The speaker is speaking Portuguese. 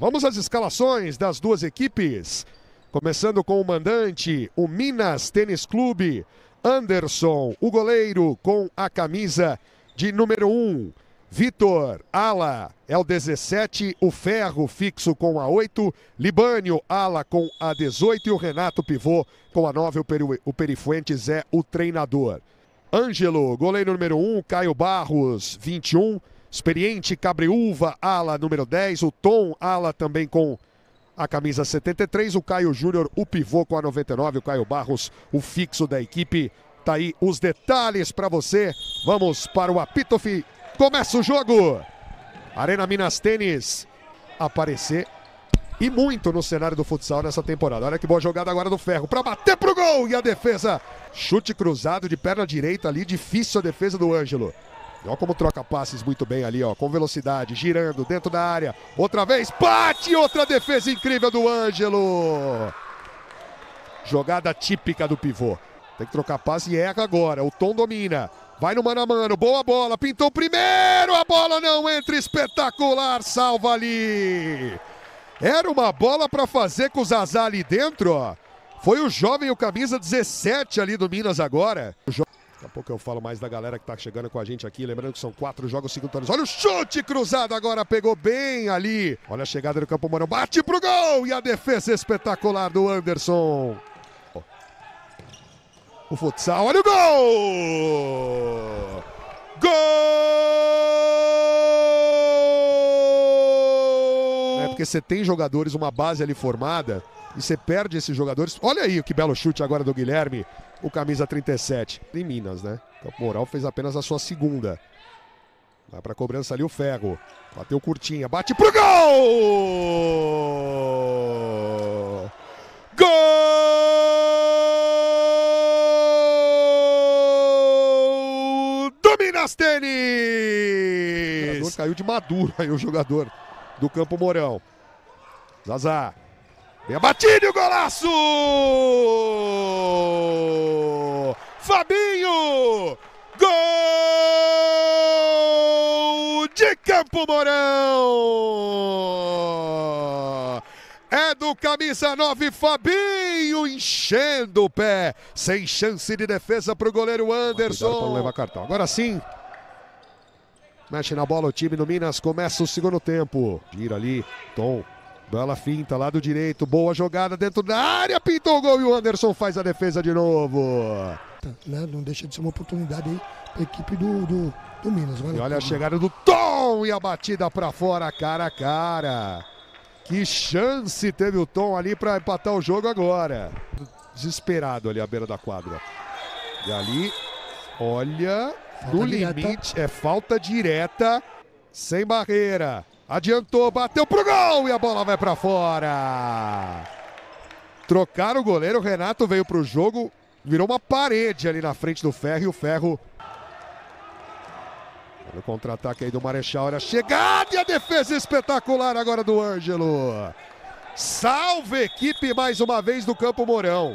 Vamos às escalações das duas equipes. Começando com o mandante, o Minas Tênis Clube. Anderson, o goleiro, com a camisa de número 1. Vitor, ala, é o 17, o Ferro fixo com a 8, Libânio, ala com a 18 e o Renato Pivô com a 9, o, peri, o Perifuentes é o treinador. Ângelo, goleiro número 1, Caio Barros, 21, experiente Cabreúva, ala número 10, o Tom, ala também com a camisa 73, o Caio Júnior, o pivô com a 99, o Caio Barros, o fixo da equipe. Tá aí os detalhes para você. Vamos para o apito, Começa o jogo. Arena Minas Tênis aparecer e muito no cenário do futsal nessa temporada. Olha que boa jogada agora do Ferro para bater pro gol e a defesa. Chute cruzado de perna direita ali, difícil a defesa do Ângelo. Olha como troca passes muito bem ali, ó, com velocidade, girando dentro da área. Outra vez, bate! Outra defesa incrível do Ângelo! Jogada típica do pivô. Tem que trocar passe e erra agora. O Tom domina. Vai no mano a mano, boa bola, pintou primeiro, a bola não entra, espetacular, salva ali. Era uma bola para fazer com o Zazá ali dentro, ó. Foi o jovem, o camisa 17 ali do Minas agora. Daqui a pouco eu falo mais da galera que está chegando com a gente aqui. Lembrando que são quatro jogos simultâneos. Olha o chute cruzado agora, pegou bem ali. Olha a chegada do Campo Mourão. Bate pro gol e a defesa espetacular do Anderson. O futsal, olha o gol! porque você tem jogadores, uma base ali formada, e você perde esses jogadores. Olha aí que belo chute agora do Guilherme, o camisa 37. Em Minas, né? Então, Moral fez apenas a sua segunda. Vai pra cobrança ali o Ferro. Bateu curtinha, bate pro gol! Gol! Do Minas Tênis! O caiu de maduro aí o jogador do Campo Mourão. Zazá. Vem a batida e o golaço! Fabinho! Gol de Campo Mourão! É do camisa 9, Fabinho enchendo o pé, sem chance de defesa para o goleiro Anderson. Cuidado para levar cartão. Agora sim, Mexe na bola o time do Minas, começa o segundo tempo. Gira ali, Tom. Bela finta, lado direito, boa jogada dentro da área, pintou o gol e o Anderson faz a defesa de novo. Né, não deixa de ser uma oportunidade aí para a equipe do, do, do Minas. Vai e olha a chegada do Tom e a batida para fora, cara a cara. Que chance teve o Tom ali para empatar o jogo agora. Desesperado ali à beira da quadra. E ali, olha, no limite, é falta direta, sem barreira. Adiantou, bateu pro gol e a bola vai para fora. Trocaram o goleiro, o Renato veio pro jogo, virou uma parede ali na frente do Ferro e o Ferro. No contra-ataque aí do Marechal, olha a chegada e a defesa espetacular agora do Ângelo. Salve equipe mais uma vez do Campo Mourão.